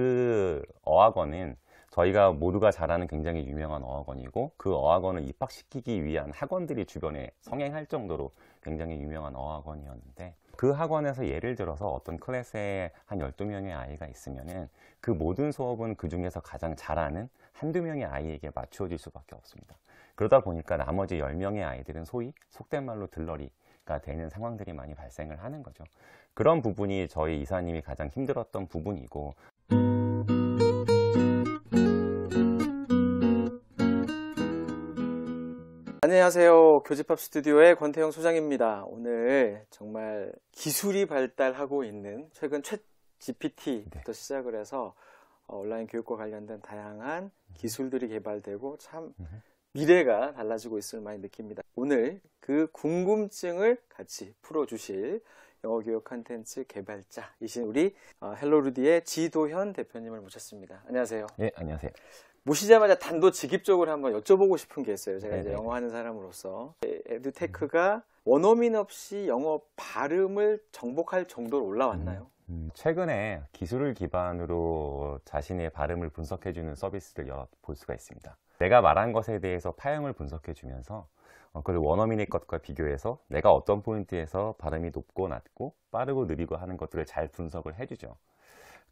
그 어학원은 저희가 모두가 잘 아는 굉장히 유명한 어학원이고 그 어학원을 입학시키기 위한 학원들이 주변에 성행할 정도로 굉장히 유명한 어학원이었는데 그 학원에서 예를 들어서 어떤 클래스에 한 12명의 아이가 있으면 그 모든 수업은 그 중에서 가장 잘하는 한두 명의 아이에게 맞추어질 수밖에 없습니다. 그러다 보니까 나머지 10명의 아이들은 소위 속된 말로 들러리 가 되는 상황들이 많이 발생을 하는 거죠. 그런 부분이 저희 이사님이 가장 힘들었던 부분이고 안녕하세요. 교집합 스튜디오의 권태영 소장입니다. 오늘 정말 기술이 발달하고 있는 최근 최 GPT부터 네. 시작을 해서 어, 온라인 교육과 관련된 다양한 기술들이 개발되고 참 미래가 달라지고 있음을 많이 느낍니다. 오늘 그 궁금증을 같이 풀어주실 영어 교육 컨텐츠 개발자이신 우리 어, 헬로루디의 지도현 대표님을 모셨습니다. 안녕하세요. 네, 안녕하세요. 모시자마자 단도직입적으로 한번 여쭤보고 싶은 게 있어요. 제가 네네. 이제 영어 하는 사람으로서 네. 에듀테크가 원어민 없이 영어 발음을 정복할 정도로 올라왔나요? 음, 음, 최근에 기술을 기반으로 자신의 발음을 분석해주는 서비스를 여러 볼 수가 있습니다. 내가 말한 것에 대해서 파형을 분석해주면서 어, 그걸 원어민의 것과 비교해서 내가 어떤 포인트에서 발음이 높고 낮고 빠르고 느리고 하는 것들을 잘 분석을 해주죠.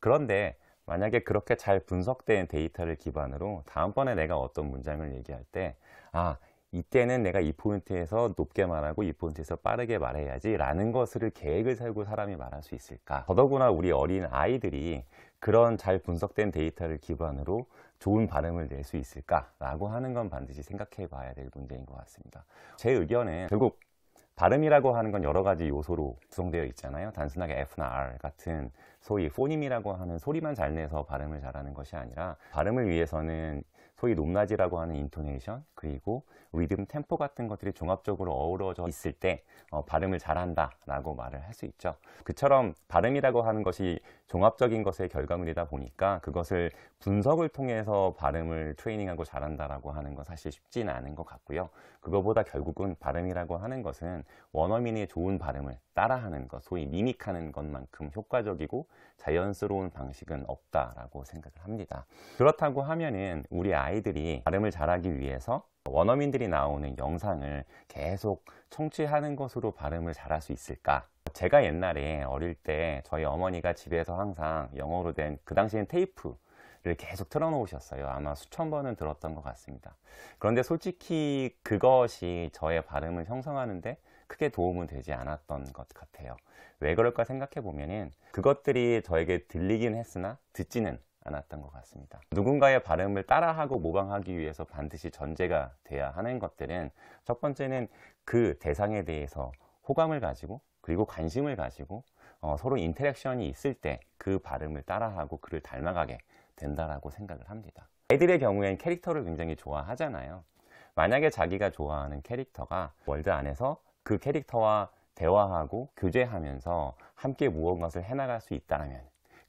그런데 만약에 그렇게 잘 분석된 데이터를 기반으로 다음번에 내가 어떤 문장을 얘기할 때 아, 이때는 내가 이 포인트에서 높게 말하고 이 포인트에서 빠르게 말해야지 라는 것을 계획을 세우고 사람이 말할 수 있을까 더더구나 우리 어린 아이들이 그런 잘 분석된 데이터를 기반으로 좋은 발음을 낼 수 있을까 라고 하는 건 반드시 생각해 봐야 될 문제인 것 같습니다 제 의견은 결국 발음이라고 하는 건 여러 가지 요소로 구성되어 있잖아요 단순하게 F나 R 같은 소위 포님이라고 하는 소리만 잘 내서 발음을 잘하는 것이 아니라 발음을 위해서는 소위 높낮이라고 하는 인토네이션 그리고 리듬, 템포 같은 것들이 종합적으로 어우러져 있을 때 어, 발음을 잘한다 라고 말을 할 수 있죠 그처럼 발음이라고 하는 것이 종합적인 것의 결과물이다 보니까 그것을 분석을 통해서 발음을 트레이닝하고 잘한다 라고 하는 건 사실 쉽진 않은 것 같고요 그거보다 결국은 발음이라고 하는 것은 원어민의 좋은 발음을 따라하는 것 소위 미믹하는 것만큼 효과적이고 자연스러운 방식은 없다라고 생각을 합니다 그렇다고 하면은 우리 아이들이 발음을 잘하기 위해서 원어민들이 나오는 영상을 계속 청취하는 것으로 발음을 잘할 수 있을까? 제가 옛날에 어릴 때 저희 어머니가 집에서 항상 영어로 된 그 당시엔 테이프를 계속 틀어놓으셨어요. 아마 수천 번은 들었던 것 같습니다. 그런데 솔직히 그것이 저의 발음을 형성하는데 크게 도움은 되지 않았던 것 같아요. 왜 그럴까 생각해 보면은 그것들이 저에게 들리긴 했으나 듣지는 않았던 것 같습니다. 누군가의 발음을 따라하고 모방하기 위해서 반드시 전제가 돼야 하는 것들은 첫 번째는 그 대상에 대해서 호감을 가지고 그리고 관심을 가지고 어, 서로 인터랙션이 있을 때 그 발음을 따라하고 그를 닮아가게 된다라고 생각을 합니다. 애들의 경우엔 캐릭터를 굉장히 좋아하잖아요. 만약에 자기가 좋아하는 캐릭터가 월드 안에서 그 캐릭터와 대화하고 교제하면서 함께 무언가를 해나갈 수 있다면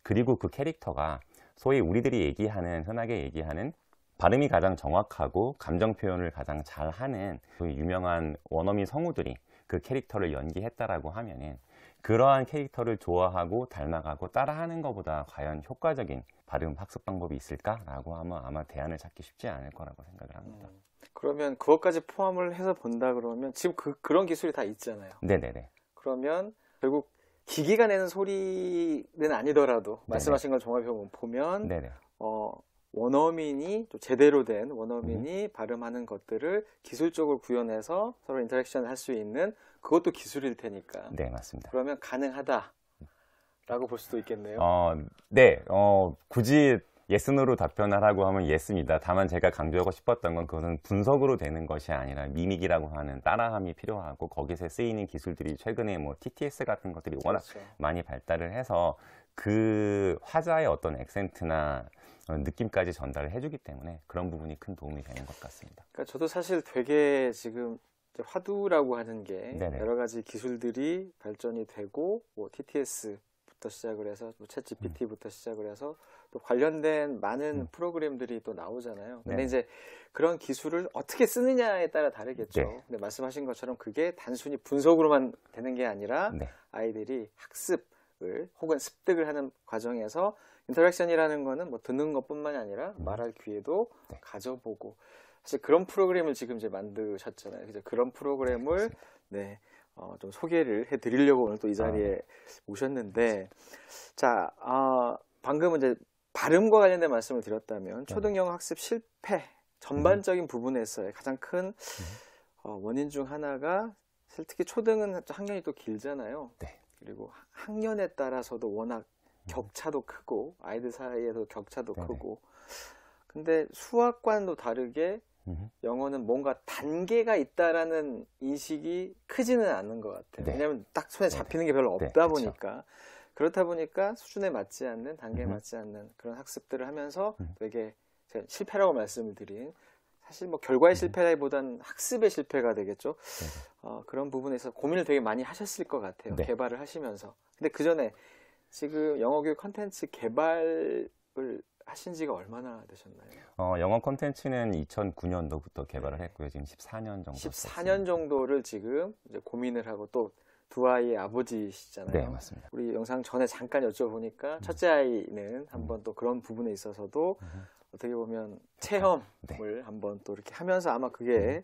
그리고 그 캐릭터가 소위 우리들이 얘기하는 흔하게 얘기하는 발음이 가장 정확하고 감정 표현을 가장 잘하는 그 유명한 원어민 성우들이 그 캐릭터를 연기했다라고 하면은 그러한 캐릭터를 좋아하고 닮아가고 따라하는 것보다 과연 효과적인 발음 학습 방법이 있을까라고 하면 아마 대안을 찾기 쉽지 않을 거라고 생각을 합니다. 음, 그러면 그것까지 포함을 해서 본다 그러면 지금 그, 그런 기술이 다 있잖아요. 네네네. 그러면 결국 기계가 내는 소리는 아니더라도 말씀하신 걸 종합해 보면 네네. 어, 원어민이 또 제대로 된 원어민이 음. 발음하는 것들을 기술적으로 구현해서 서로 인터랙션 을할 수 있는 그것도 기술일 테니까. 네, 맞습니다. 그러면 가능하다라고 볼 수도 있겠네요. 어, 네, 어, 굳이 예스노로 답변하라고 하면 예스입니다. 다만 제가 강조하고 싶었던 건 그것은 분석으로 되는 것이 아니라 미믹이라고 하는 따라함이 필요하고 거기서 쓰이는 기술들이 최근에 뭐 TTS 같은 것들이 워낙 그렇죠. 많이 발달을 해서 그 화자의 어떤 액센트나 느낌까지 전달을 해주기 때문에 그런 부분이 큰 도움이 되는 것 같습니다. 그러니까 저도 사실 되게 지금 화두라고 하는 게 네네. 여러 가지 기술들이 발전이 되고 뭐 TTS부터 시작을 해서 뭐 챗GPT부터 시작을 해서 또 관련된 많은 음. 프로그램들이 또 나오잖아요. 근데 네. 이제 그런 기술을 어떻게 쓰느냐에 따라 다르겠죠. 네. 근데 말씀하신 것처럼 그게 단순히 분석으로만 되는 게 아니라 네. 아이들이 학습을 혹은 습득을 하는 과정에서 인터랙션이라는 거는 뭐 듣는 것뿐만이 아니라 음. 말할 기회도 네. 가져보고 사실 그런 프로그램을 지금 이제 만드셨잖아요. 그래서 그런 프로그램을 네. 어, 좀 소개를 해드리려고 오늘 또 이 자리에 아. 네. 오셨는데, 자, 어, 방금 이제 발음과 관련된 말씀을 드렸다면 네. 초등 영어 학습 실패 음. 전반적인 부분에서의 가장 큰 음. 어, 원인 중 하나가 특히 초등은 학년이 또 길잖아요. 네. 그리고 학년에 따라서도 워낙 음. 격차도 크고 아이들 사이에도 격차도 네 크고 근데 수학과는 다르게 영어는 뭔가 단계가 있다라는 인식이 크지는 않는 것 같아요. 네. 왜냐하면 딱 손에 잡히는 게 별로 네, 없다 보니까 그렇죠. 그렇다 보니까 수준에 맞지 않는 단계에 음. 맞지 않는 그런 학습들을 하면서 음. 되게 제가 실패라고 말씀을 드린 사실 뭐 결과의 음. 실패라기보단 학습의 실패가 되겠죠. 네. 어, 그런 부분에서 고민을 되게 많이 하셨을 것 같아요. 네. 개발을 하시면서. 근데 그 전에 지금 영어교육 컨텐츠 개발을 하신 지가 얼마나 되셨나요? 어, 영어 컨텐츠는 2009년도부터 개발을 네. 했고요. 지금 14년 정도. 14년 됐습니다. 정도를 지금 고민을 하고 또두 아이의 아버지시잖아요. 네, 맞습니다. 우리 영상 전에 잠깐 여쭤보니까 음. 첫째 아이는 한번 또 그런 부분에 있어서도 음. 어떻게 보면 체험을 네. 한번 또 이렇게 하면서 아마 그게 음.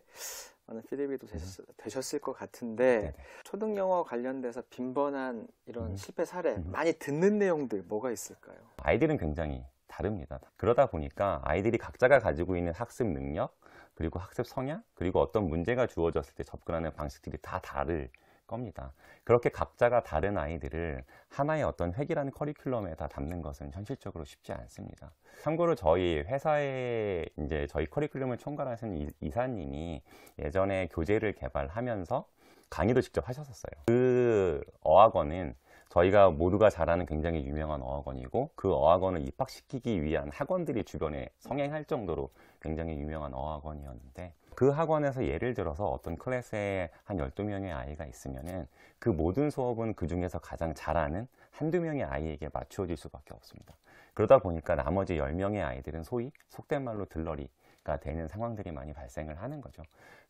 많은 피드백도 음. 되셨, 을것 같은데 네네. 초등 영어 관련돼서 빈번한 이런 음. 실패 사례 음. 많이 듣는 내용들 뭐가 있을까요? 아이들은 굉장히 다릅니다. 그러다 보니까 아이들이 각자가 가지고 있는 학습 능력 그리고 학습 성향 그리고 어떤 문제가 주어졌을 때 접근하는 방식들이 다 다를 겁니다. 그렇게 각자가 다른 아이들을 하나의 어떤 획이라는 커리큘럼에 다 담는 것은 현실적으로 쉽지 않습니다. 참고로 저희 회사에 이제 저희 커리큘럼을 총괄하시는 이사님이 예전에 교재를 개발하면서 강의도 직접 하셨었어요. 그 어학원은 저희가 모두가 잘 아는 굉장히 유명한 어학원이고 그 어학원을 입학시키기 위한 학원들이 주변에 성행할 정도로 굉장히 유명한 어학원이었는데 그 학원에서 예를 들어서 어떤 클래스에 한 12명의 아이가 있으면은 그 모든 수업은 그 중에서 가장 잘하는 한두 명의 아이에게 맞추어질 수밖에 없습니다. 그러다 보니까 나머지 10명의 아이들은 소위 속된 말로 들러리가 되는 상황들이 많이 발생을 하는 거죠.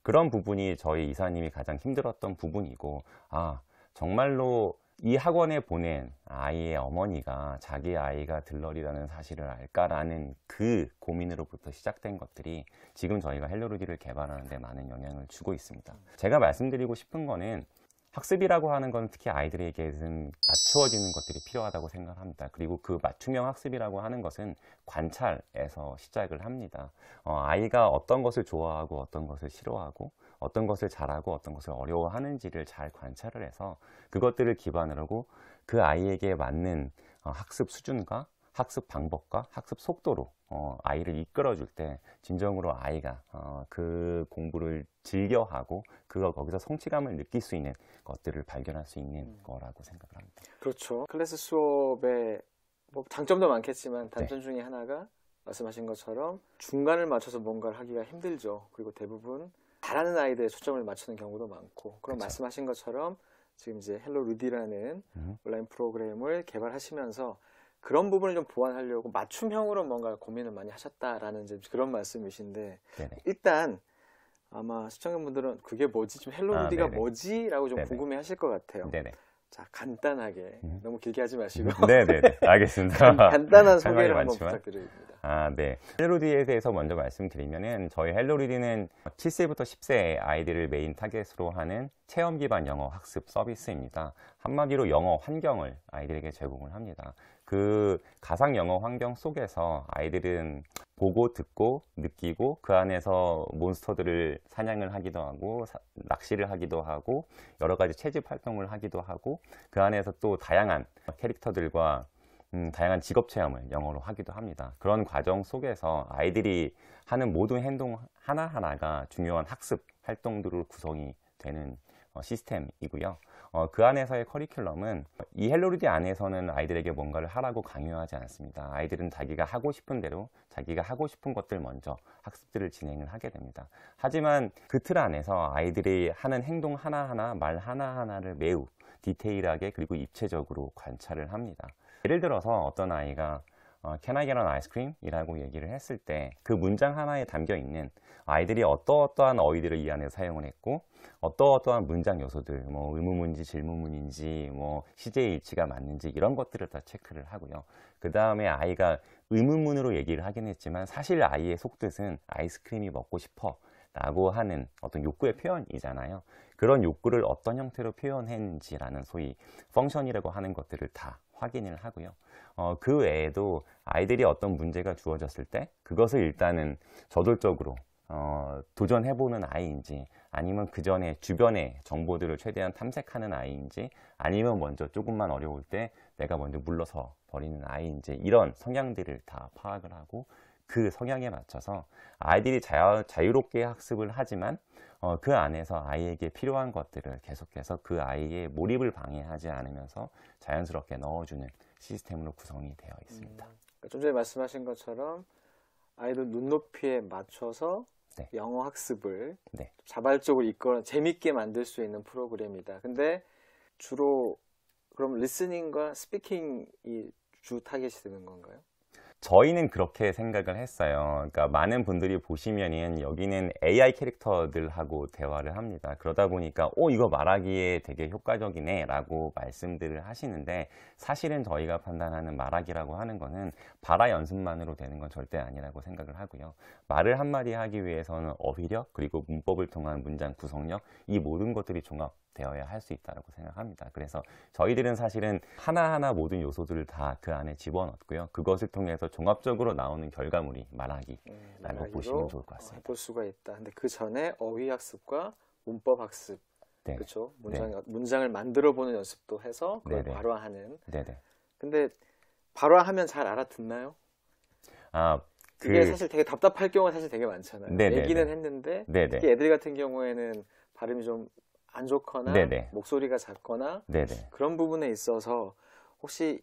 그런 부분이 저희 이사님이 가장 힘들었던 부분이고, 아, 정말로 이 학원에 보낸 아이의 어머니가 자기 아이가 들러리라는 사실을 알까라는 그 고민으로부터 시작된 것들이 지금 저희가 헬로루디를 개발하는 데 많은 영향을 주고 있습니다 제가 말씀드리고 싶은 거는 학습이라고 하는 건 특히 아이들에게는 맞추어지는 것들이 필요하다고 생각합니다. 그리고 그 맞춤형 학습이라고 하는 것은 관찰에서 시작을 합니다. 어, 아이가 어떤 것을 좋아하고 어떤 것을 싫어하고 어떤 것을 잘하고 어떤 것을 어려워하는지를 잘 관찰을 해서 그것들을 기반으로 그 아이에게 맞는 어, 학습 수준과 학습 방법과 학습 속도로 어, 아이를 이끌어줄 때 진정으로 아이가 어, 그 공부를 즐겨하고 그거 거기서 성취감을 느낄 수 있는 것들을 발견할 수 있는 음. 거라고 생각을 합니다. 그렇죠. 클래스 수업의 뭐 장점도 많겠지만 단점 네. 중에 하나가 말씀하신 것처럼 중간을 맞춰서 뭔가를 하기가 힘들죠. 그리고 대부분 잘하는 아이들에 초점을 맞추는 경우도 많고 그런 그쵸. 말씀하신 것처럼 지금 이제 헬로 루디라는 음. 온라인 프로그램을 개발하시면서 그런 부분을 좀 보완하려고 맞춤형으로 뭔가 고민을 많이 하셨다라는 그런 말씀이신데 네네. 일단 아마 시청자분들은 그게 뭐지 지금 헬로 루디가 아, 뭐지라고 좀 궁금해하실 것 같아요. 네네. 자 간단하게 음. 너무 길게 하지 마시고 네네 알겠습니다. 간, 단한 소개를 한번 부탁드립니다. 아, 네. 헬로리에 대해서 먼저 말씀드리면은 저희 헬로리디는 7세부터 10세 아이들을 메인 타겟으로 하는 체험 기반 영어 학습 서비스입니다. 한마디로 영어 환경을 아이들에게 제공을 합니다. 그 가상 영어 환경 속에서 아이들은 보고 듣고 느끼고 그 안에서 몬스터들을 사냥을 하기도 하고 사, 낚시를 하기도 하고 여러 가지 채집 활동을 하기도 하고 그 안에서 또 다양한 캐릭터들과 음, 다양한 직업 체험을 영어로 하기도 합니다. 그런 과정 속에서 아이들이 하는 모든 행동 하나하나가 중요한 학습 활동들로 구성이 되는 어, 시스템이고요. 어, 그 안에서의 커리큘럼은 이 헬로리디 안에서는 아이들에게 뭔가를 하라고 강요하지 않습니다. 아이들은 자기가 하고 싶은 대로 자기가 하고 싶은 것들 먼저 학습들을 진행을 하게 됩니다. 하지만 그 틀 안에서 아이들이 하는 행동 하나하나 말 하나하나를 매우 디테일하게 그리고 입체적으로 관찰을 합니다. 예를 들어서 어떤 아이가 어, Can I get an ice cream? 이라고 얘기를 했을 때 그 문장 하나에 담겨 있는 아이들이 어떠어떠한 어휘들을 이 안에 사용을 했고 어떠어떠한 문장 요소들 뭐 의문문인지 질문문인지 뭐 시제의 일치가 맞는지 이런 것들을 다 체크를 하고요 그 다음에 아이가 의문문으로 얘기를 하긴 했지만 사실 아이의 속뜻은 아이스크림이 먹고 싶어 라고 하는 어떤 욕구의 표현이잖아요 그런 욕구를 어떤 형태로 표현했는지라는 소위 펑션이라고 하는 것들을 다 확인을 하고요. 어, 그 외에도 아이들이 어떤 문제가 주어졌을 때 그것을 일단은 저돌적으로 어, 도전해보는 아이인지 아니면 그 전에 주변의 정보들을 최대한 탐색하는 아이인지 아니면 먼저 조금만 어려울 때 내가 먼저 물러서 버리는 아이인지 이런 성향들을 다 파악을 하고 그 성향에 맞춰서 아이들이 자유, 자유롭게 학습을 하지만 어, 그 안에서 아이에게 필요한 것들을 계속해서 그 아이의 몰입을 방해하지 않으면서 자연스럽게 넣어주는 시스템으로 구성이 되어 있습니다. 음, 그러니까 좀 전에 말씀하신 것처럼 아이들 눈높이에 맞춰서 네. 영어 학습을 네. 자발적으로 이끌어 재밌게 만들 수 있는 프로그램이다. 근데 주로 그럼 리스닝과 스피킹이 주 타겟이 되는 건가요? 저희는 그렇게 생각을 했어요. 그러니까 많은 분들이 보시면은 여기는 AI 캐릭터들하고 대화를 합니다. 그러다 보니까 어 이거 말하기에 되게 효과적이네라고 말씀들을 하시는데 사실은 저희가 판단하는 말하기라고 하는 거는 발화 연습만으로 되는 건 절대 아니라고 생각을 하고요. 말을 한마디 하기 위해서는 어휘력 그리고 문법을 통한 문장 구성력 이 모든 것들이 종합 되어야 할 수 있다고 생각합니다. 그래서 저희들은 사실은 하나하나 모든 요소들을 다 그 안에 집어넣고요. 그것을 통해서 종합적으로 나오는 결과물이 말하기라는 걸 음, 보시면 좋을 것 같습니다. 어, 볼 수가 있다. 근데 그 전에 어휘 학습과 문법 학습 네. 그렇죠. 문장 네. 문장을 만들어 보는 연습도 해서 그걸 네네. 네. 발화하는. 네네. 네. 근데 발화하면 잘 알아듣나요? 아 그... 그게 사실 되게 답답할 경우가 사실 되게 많잖아요. 네네네. 네, 얘기는 했는데 네네. 특히 애들 같은 경우에는 발음이 좀안 좋거나 네네. 목소리가 작거나 네네. 그런 부분에 있어서 혹시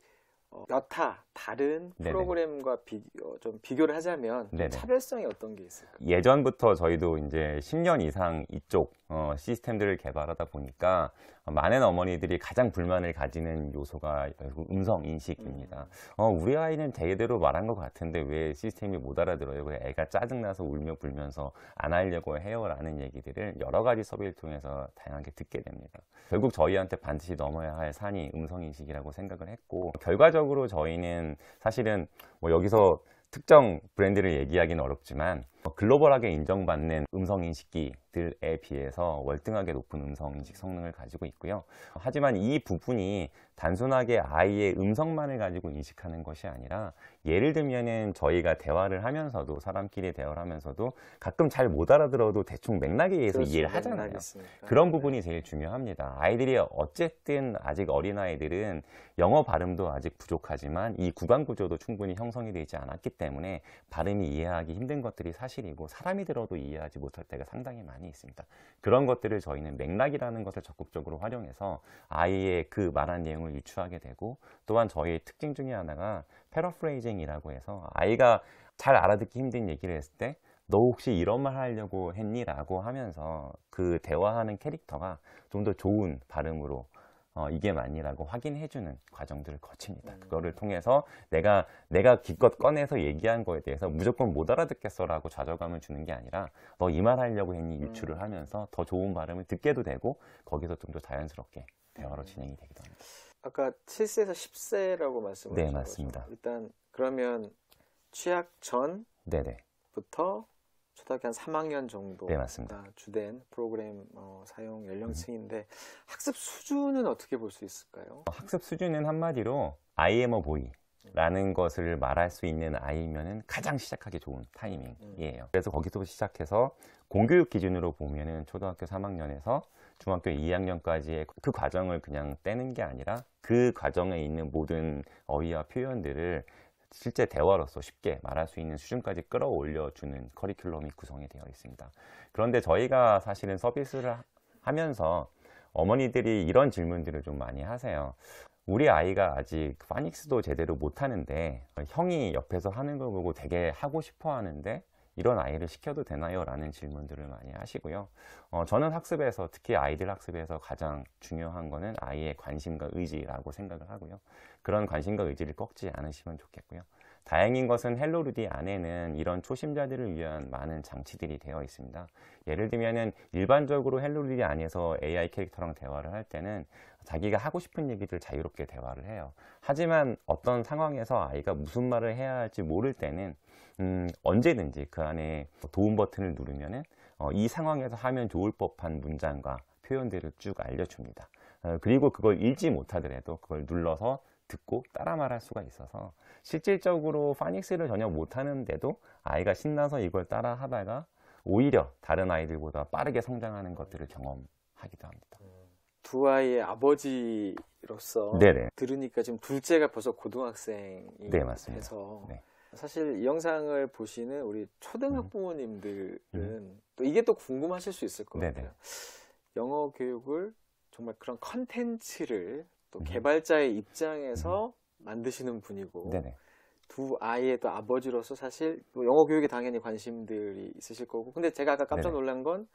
어, 여타 다른 네네. 프로그램과 비, 어, 좀 비교를 하자면 네네. 차별성이 어떤 게 있을까요? 예전부터 저희도 이제 10년 이상 이쪽 어, 시스템들을 개발하다 보니까 많은 어머니들이 가장 불만을 가지는 요소가 음성 인식입니다. 음. 어, 우리 아이는 제대로 말한 것 같은데 왜 시스템이 못 알아들어요? 왜 애가 짜증나서 울며 불면서 안 하려고 해요? 라는 얘기들을 여러 가지 서비를 통해서 다양하게 듣게 됩니다. 결국 저희한테 반드시 넘어야 할 산이 음성 인식이라고 생각을 했고 결과적으로 실질적으로 저희는 사실은 뭐 여기서 특정 브랜드를 얘기하기는 어렵지만 뭐 글로벌하게 인정받는 음성 인식기들에 비해서 월등하게 높은 음성 인식 성능을 가지고 있고요. 하지만 이 부분이 단순하게 아이의 음성만을 가지고 인식하는 것이 아니라 예를 들면은 저희가 대화를 하면서도 사람끼리 대화를 하면서도 가끔 잘 못 알아들어도 대충 맥락에 의해서 이해를 하잖아요. 맥락이니까 그런 네. 부분이 제일 중요합니다. 아이들이 어쨌든 아직 어린 아이들은 영어 발음도 아직 부족하지만 이 구간 구조도 충분히 형성이 되지 않았기 때문에 발음이 이해하기 힘든 것들이 사실이고 사람이 들어도 이해하지 못할 때가 상당히 많이 있습니다. 그런 것들을 저희는 맥락이라는 것을 적극적으로 활용해서 아이의 그 말한 내용을 유추하게 되고 또한 저희의 특징 중에 하나가 패러프레이징이라고 해서 아이가 잘 알아듣기 힘든 얘기를 했을 때 너 혹시 이런 말 하려고 했니? 라고 하면서 그 대화하는 캐릭터가 좀 더 좋은 발음으로 어, 이게 맞니라고 확인해주는 과정들을 거칩니다. 음. 그거를 통해서 내가 내가 기껏 꺼내서 얘기한 거에 대해서 무조건 못 알아듣겠어라고 좌절감을 주는 게 아니라 너 이 말 하려고 했니 유추를 음. 하면서 더 좋은 발음을 듣게도 되고 거기서 좀 더 자연스럽게 대화로 음. 진행이 되기도 합니다. 아까 7세에서 10세라고 말씀 하셨죠. 맞습니다. 일단 그러면 취약 네네. 전부터 초등학교 한 3학년 정도 네, 맞습니다. 주된 프로그램 어, 사용 연령층인데 음. 학습 수준은 어떻게 볼 수 있을까요? 어, 학습 수준은 한마디로 I am a boy라는 것을 말할 수 있는 아이면은 가장 시작하기 좋은 타이밍이에요. 음. 그래서 거기서부터 시작해서 공교육 기준으로 보면은 초등학교 3학년에서 중학교 2학년까지의 그 과정을 그냥 떼는 게 아니라 그 과정에 있는 모든 어휘와 표현들을 실제 대화로서 쉽게 말할 수 있는 수준까지 끌어올려 주는 커리큘럼이 구성이 되어 있습니다. 그런데 저희가 사실은 서비스를 하면서 어머니들이 이런 질문들을 좀 많이 하세요. 우리 아이가 아직 파닉스도 제대로 못하는데 형이 옆에서 하는 걸 보고 되게 하고 싶어 하는데 이런 아이를 시켜도 되나요? 라는 질문들을 많이 하시고요. 어, 저는 학습에서 특히 아이들 학습에서 가장 중요한 거는 아이의 관심과 의지라고 생각을 하고요. 그런 관심과 의지를 꺾지 않으시면 좋겠고요. 다행인 것은 헬로루디 안에는 이런 초심자들을 위한 많은 장치들이 되어 있습니다. 예를 들면 일반적으로 헬로루디 안에서 AI 캐릭터랑 대화를 할 때는 자기가 하고 싶은 얘기들 자유롭게 대화를 해요. 하지만 어떤 상황에서 아이가 무슨 말을 해야 할지 모를 때는 음, 언제든지 그 안에 도움 버튼을 누르면 어, 이 상황에서 하면 좋을 법한 문장과 표현들을 쭉 알려줍니다. 어, 그리고 그걸 읽지 못하더라도 그걸 눌러서 듣고 따라 말할 수가 있어서 실질적으로 파닉스를 전혀 못하는데도 아이가 신나서 이걸 따라 하다가 오히려 다른 아이들보다 빠르게 성장하는 것들을 경험하기도 합니다. 음, 두 아이의 아버지로서 네네. 들으니까 지금 둘째가 벌써 고등학생이 네, 맞습니다. 해서 네. 사실 이 영상을 보시는 우리 초등학 음. 부모님들은 음. 또 이게 또 궁금하실 수 있을 것같아요 영어 교육을 정말 그런 컨텐츠를 또 음. 개발자의 입장에서 음. 만드시는 분이고 네네. 두 아이의 또 아버지로서 사실 또 뭐 영어 교육에 당연히 관심들이 있으실 거고 근데 제가 아까 깜짝 놀란 건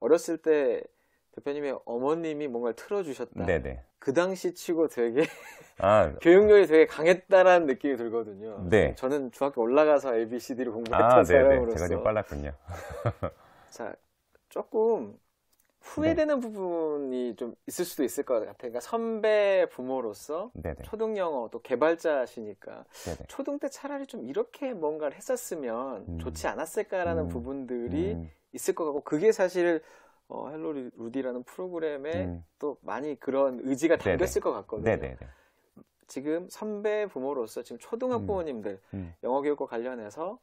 어렸을 때 대표님의 어머님이 뭔가를 틀어주셨다. 네네. 그 당시 치고 되게 아, 교육력이 되게 강했다라는 느낌이 들거든요. 네. 저는 중학교 올라가서 ABCD를 공부했던 아, 사람으로서 제가 좀 빨랐군요. 자, 조금 후회되는 네. 부분이 좀 있을 수도 있을 것 같아요. 그러니까 선배 부모로서 네네. 초등 영어 또 개발자시니까 네네. 초등 때 차라리 좀 이렇게 뭔가를 했었으면 음. 좋지 않았을까라는 음. 부분들이 음. 있을 것 같고 그게 사실 어, 헬로 루디라는 프로그램에 음. 또 많이 그런 의지가 담겼을 것 같거든요. 네네. 지금 선배 부모로서 지금 초등학 음. 부모님들 음. 영어 교육과 관련해서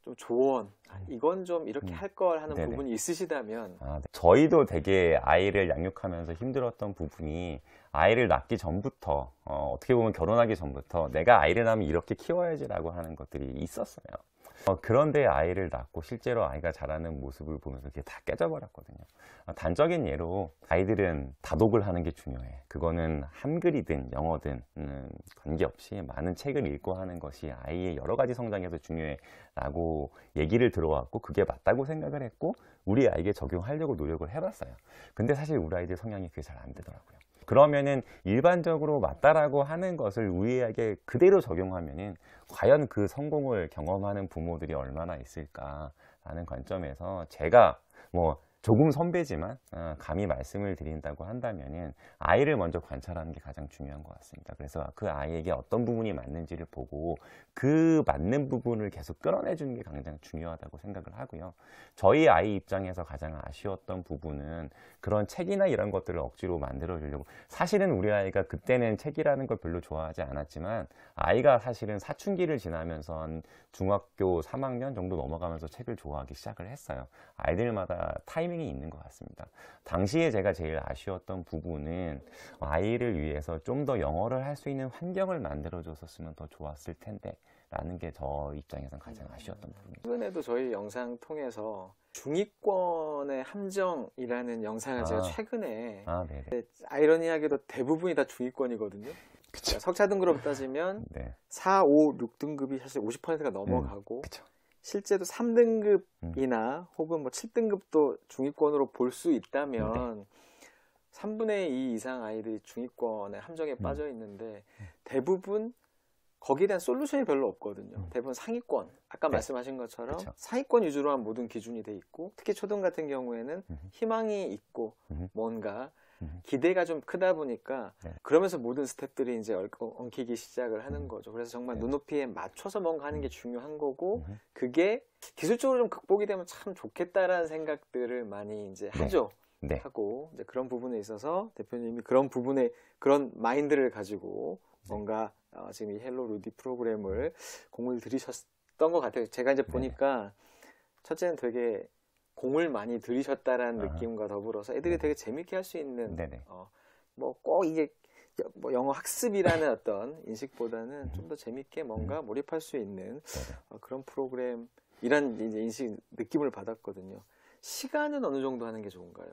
좀 조언 이건 좀 이렇게 음. 할걸 하는 네네. 부분이 있으시다면 아, 네. 저희도 되게 아이를 양육하면서 힘들었던 부분이 아이를 낳기 전부터 어, 어떻게 보면 결혼하기 전부터 내가 아이를 낳으면 이렇게 키워야지라고 하는 것들이 있었어요. 어, 그런데 아이를 낳고 실제로 아이가 자라는 모습을 보면서 이게 다 깨져버렸거든요 어, 단적인 예로 아이들은 다독을 하는 게 중요해 그거는 한글이든 영어든 음, 관계없이 많은 책을 읽고 하는 것이 아이의 여러 가지 성장에서 중요해 라고 얘기를 들어왔고 그게 맞다고 생각을 했고 우리 아이에게 적용하려고 노력을 해봤어요 근데 사실 우리 아이들 성향이 그게 잘 안 되더라고요 그러면은 일반적으로 맞다라고 하는 것을 우리에게 그대로 적용하면은 과연 그 성공을 경험하는 부모들이 얼마나 있을까라는 관점에서 제가 뭐 조금 선배지만 어, 감히 말씀을 드린다고 한다면 아이를 먼저 관찰하는 게 가장 중요한 것 같습니다. 그래서 그 아이에게 어떤 부분이 맞는지를 보고 그 맞는 부분을 계속 끌어내주는 게 가장 중요하다고 생각을 하고요. 저희 아이 입장에서 가장 아쉬웠던 부분은 그런 책이나 이런 것들을 억지로 만들어 주려고 사실은 우리 아이가 그때는 책이라는 걸 별로 좋아하지 않았지만 아이가 사실은 사춘기를 지나면서 한 중학교 3학년 정도 넘어가면서 책을 좋아하기 시작을 했어요. 아이들마다 타이밍 타이밍이 있는 것 같습니다. 당시에 제가 제일 아쉬웠던 부분은 아이를 위해서 좀 더 영어를 할 수 있는 환경을 만들어줬었으면 더 좋았을 텐데 라는 게 저 입장에선 가장 아쉬웠던 부분입니다. 최근에도 저희 영상 통해서 중위권의 함정이라는 영상을 아, 제가 최근에 아, 네, 이러니하게도 대부분이 다 중위권이거든요. 그쵸. 석차 등급으로 따지면 네. 4, 5, 6등급이 사실 50%가 넘어가고 음, 실제로 3등급이나 음. 혹은 뭐 7등급도 중위권으로 볼 수 있다면 네. 3분의 2 이상 아이들이 중위권의 함정에 음. 빠져 있는데 음. 대부분 거기에 대한 솔루션이 별로 없거든요. 음. 대부분 상위권, 아까 네. 말씀하신 것처럼 그쵸. 상위권 위주로 한 모든 기준이 돼 있고 특히 초등 같은 경우에는 음. 희망이 있고 음. 뭔가 음. 기대가 좀 크다 보니까 네. 그러면서 모든 스탭들이 이제 어, 엉키기 시작을 하는 음. 거죠. 그래서 정말 네. 눈높이에 맞춰서 뭔가 하는 게 음. 중요한 거고 그게 기술적으로 좀 극복이 되면 참 좋겠다라는 생각들을 많이 이제 네. 하죠. 네. 하고 이제 그런 부분에 있어서 대표님이 그런 부분에 그런 마인드를 가지고 뭔가 어, 지금 이 헬로 루디 프로그램을 공을 들이셨던 것 같아요. 제가 이제 보니까 첫째는 되게 공을 많이 들이셨다라는 아. 느낌과 더불어서 애들이 네. 되게 재밌게 할 수 있는 어, 뭐꼭 이게 뭐 영어 학습이라는 어떤 인식보다는 좀 더 재밌게 뭔가 음. 몰입할 수 있는 어, 그런 프로그램 이런 이제 인식 느낌을 받았거든요. 시간은 어느 정도 하는 게 좋은가요?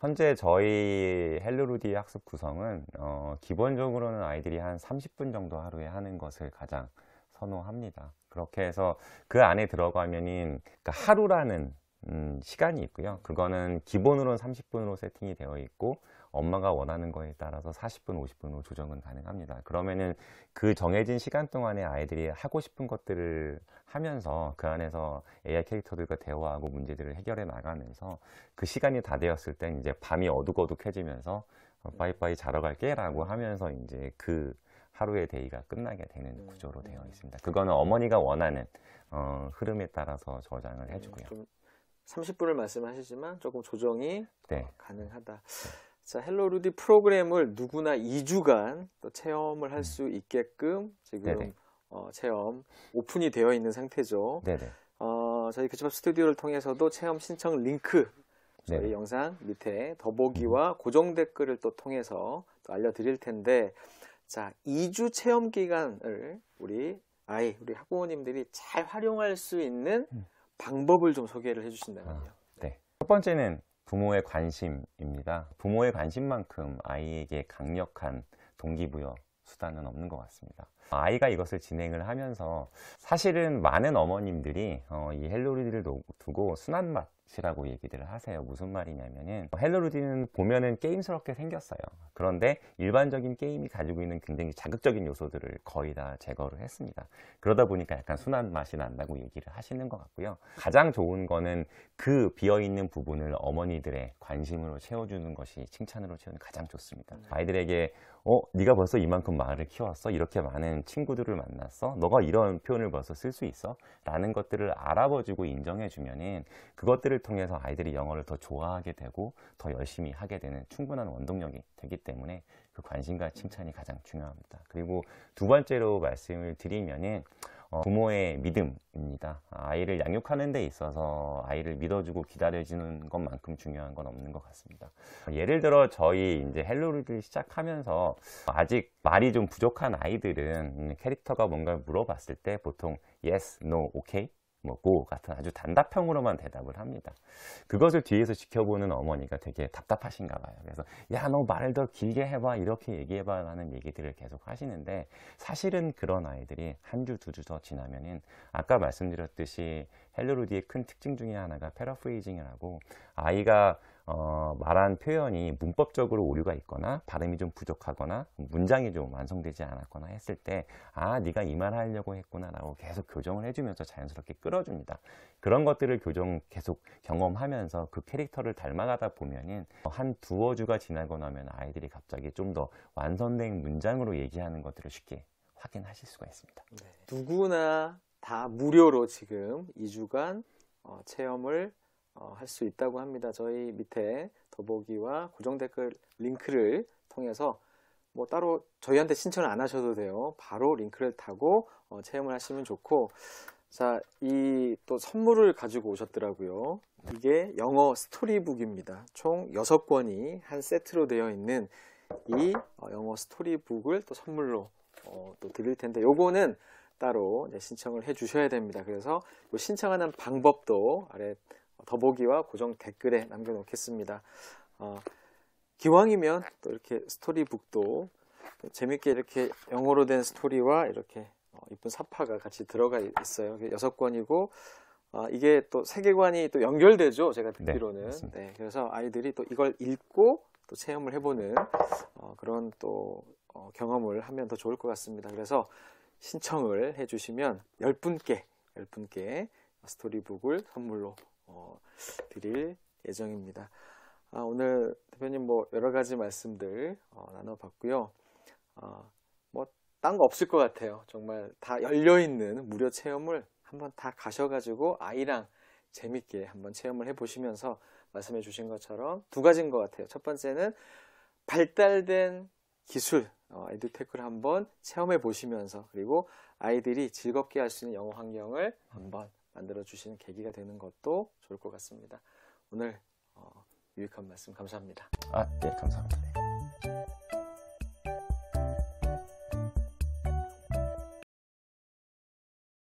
현재 저희 헬로루디 학습 구성은 어, 기본적으로는 아이들이 한 30분 정도 하루에 하는 것을 가장 선호합니다. 그렇게 해서 그 안에 들어가면은 그러니까 하루라는 음, 시간이 있고요. 그거는 기본으로는 30분으로 세팅이 되어 있고 엄마가 원하는 거에 따라서 40분, 50분으로 조정은 가능합니다. 그러면은 그 정해진 시간 동안에 아이들이 하고 싶은 것들을 하면서 그 안에서 AI 캐릭터들과 대화하고 문제들을 해결해 나가면서 그 시간이 다 되었을 땐 이제 밤이 어둑어둑해지면서 어, 네. 빠이빠이 자러 갈게라고 하면서 이제 그 하루의 데이가 끝나게 되는 구조로 음. 되어 있습니다. 그거는 어머니가 원하는 어, 흐름에 따라서 저장을 음, 해주고요. 30분을 말씀하시지만 조금 조정이 네. 가능하다. 자, 헬로 루디 프로그램을 누구나 2주간 또 체험을 할수 음. 있게끔 지금 어, 체험 오픈이 되어 있는 상태죠. 네네. 어, 저희 교집합 그 스튜디오를 통해서도 체험 신청 링크 저희 네네. 영상 밑에 더보기와 음. 고정 댓글을 또 통해서 또 알려드릴 텐데 자 2주 체험 기간을 우리 아이 우리 학부모님들이 잘 활용할 수 있는 음. 방법을 좀 소개를 해주신다면요. 아, 네. 첫 번째는 부모의 관심입니다. 부모의 관심만큼 아이에게 강력한 동기부여 수단은 없는 것 같습니다. 아이가 이것을 진행을 하면서 사실은 많은 어머님들이 어, 이 헬로리를 두고 순한 맛 시라고 얘기들을 하세요 무슨 말이냐면은 뭐, 헬로루디는 보면은 게임스럽게 생겼어요 그런데 일반적인 게임이 가지고 있는 굉장히 자극적인 요소들을 거의 다 제거를 했습니다 그러다 보니까 약간 순한 맛이 난다고 얘기를 하시는 것 같고요 가장 좋은 거는 그 비어있는 부분을 어머니들의 관심으로 채워주는 것이 칭찬으로 채우는 가장 좋습니다 음. 아이들에게 어? 네가 벌써 이만큼 말을 키웠어? 이렇게 많은 친구들을 만났어? 너가 이런 표현을 벌써 쓸 수 있어? 라는 것들을 알아봐주고 인정해주면은 그것들을 학교를 통해서 아이들이 영어를 더 좋아하게 되고 더 열심히 하게 되는 충분한 원동력이 되기 때문에 그 관심과 칭찬이 가장 중요합니다. 그리고 두 번째로 말씀을 드리면은 어, 부모의 믿음입니다. 아이를 양육하는 데 있어서 아이를 믿어주고 기다려주는 것만큼 중요한 건 없는 것 같습니다. 예를 들어 저희 이제 헬로를 시작하면서 아직 말이 좀 부족한 아이들은 캐릭터가 뭔가 물어봤을 때 보통 yes, no, okay 뭐고 같은 아주 단답형으로만 대답을 합니다. 그것을 뒤에서 지켜보는 어머니가 되게 답답하신가 봐요. 그래서 야 너 말을 더 길게 해봐 이렇게 얘기해봐 라는 얘기들을 계속 하시는데 사실은 그런 아이들이 한 주 두 주 더 지나면은 아까 말씀드렸듯이 헬로루디의 큰 특징 중에 하나가 패러프레이징이라고 아이가 어, 말한 표현이 문법적으로 오류가 있거나 발음이 좀 부족하거나 문장이 좀 완성되지 않았거나 했을 때 아 네가 이 말 하려고 했구나 라고 계속 교정을 해주면서 자연스럽게 끌어줍니다 그런 것들을 교정 계속 경험하면서 그 캐릭터를 닮아가다 보면은 한 두어 주가 지나고 나면 아이들이 갑자기 좀 더 완성된 문장으로 얘기하는 것들을 쉽게 확인하실 수가 있습니다 네. 누구나 다 무료로 지금 2주간 어, 체험을 어, 할 수 있다고 합니다. 저희 밑에 더보기와 고정 댓글 링크를 통해서 뭐 따로 저희한테 신청을 안 하셔도 돼요. 바로 링크를 타고 어, 체험을 하시면 좋고 자, 이 또 선물을 가지고 오셨더라고요. 이게 영어 스토리북입니다. 총 6권이 한 세트로 되어 있는 이 어, 영어 스토리북을 또 선물로 어, 또 드릴 텐데 요거는 따로 신청을 해 주셔야 됩니다. 그래서 뭐 신청하는 방법도 아래 더보기와 고정 댓글에 남겨놓겠습니다. 어, 기왕이면 또 이렇게 스토리북도 재밌게 이렇게 영어로 된 스토리와 이렇게 어, 이쁜 사파가 같이 들어가 있어요. 여섯 권이고 어, 이게 또 세계관이 또 연결되죠. 제가 네, 듣기로는. 네, 네, 그래서 아이들이 또 이걸 읽고 또 체험을 해보는 어, 그런 또 어, 경험을 하면 더 좋을 것 같습니다. 그래서 신청을 해주시면 1분께 10분께 스토리북을 선물로 어, 드릴 예정입니다. 아, 오늘 대표님 뭐 여러 가지 말씀들 어, 나눠봤고요. 어, 아, 뭐딴 거 없을 것 같아요. 정말 다 열려 있는 무료 체험을 한번 다 가셔가지고 아이랑 재밌게 한번 체험을 해보시면서 말씀해 주신 것처럼 두 가지인 것 같아요. 첫 번째는 발달된 기술 어, 에듀테크를 한번 체험해 보시면서 그리고 아이들이 즐겁게 할 수 있는 영어 환경을 한번 만들어 주시는 계기가 되는 것도 좋을 것 같습니다. 오늘 어, 유익한 말씀 감사합니다. 아, 네, 감사합니다.